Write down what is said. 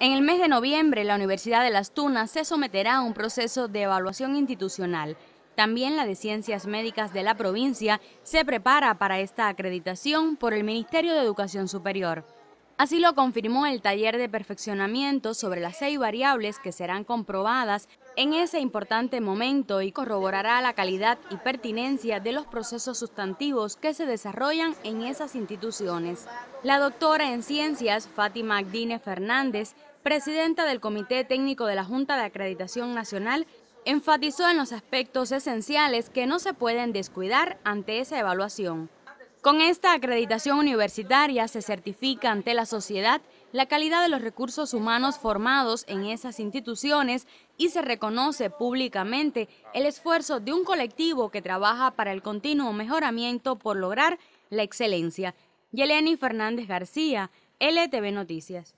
En el mes de noviembre, la Universidad de Las Tunas se someterá a un proceso de evaluación institucional. También la de Ciencias Médicas de la provincia se prepara para esta acreditación por el Ministerio de Educación Superior. Así lo confirmó el taller de perfeccionamiento sobre las seis variables que serán comprobadas en ese importante momento y corroborará la calidad y pertinencia de los procesos sustantivos que se desarrollan en esas instituciones. La doctora en ciencias, Fátima Agdine Fernández, presidenta del Comité Técnico de la Junta de Acreditación Nacional, enfatizó en los aspectos esenciales que no se pueden descuidar ante esa evaluación. Con esta acreditación universitaria se certifica ante la sociedad la calidad de los recursos humanos formados en esas instituciones y se reconoce públicamente el esfuerzo de un colectivo que trabaja para el continuo mejoramiento por lograr la excelencia. Yeleni Fernández García, LTV Noticias.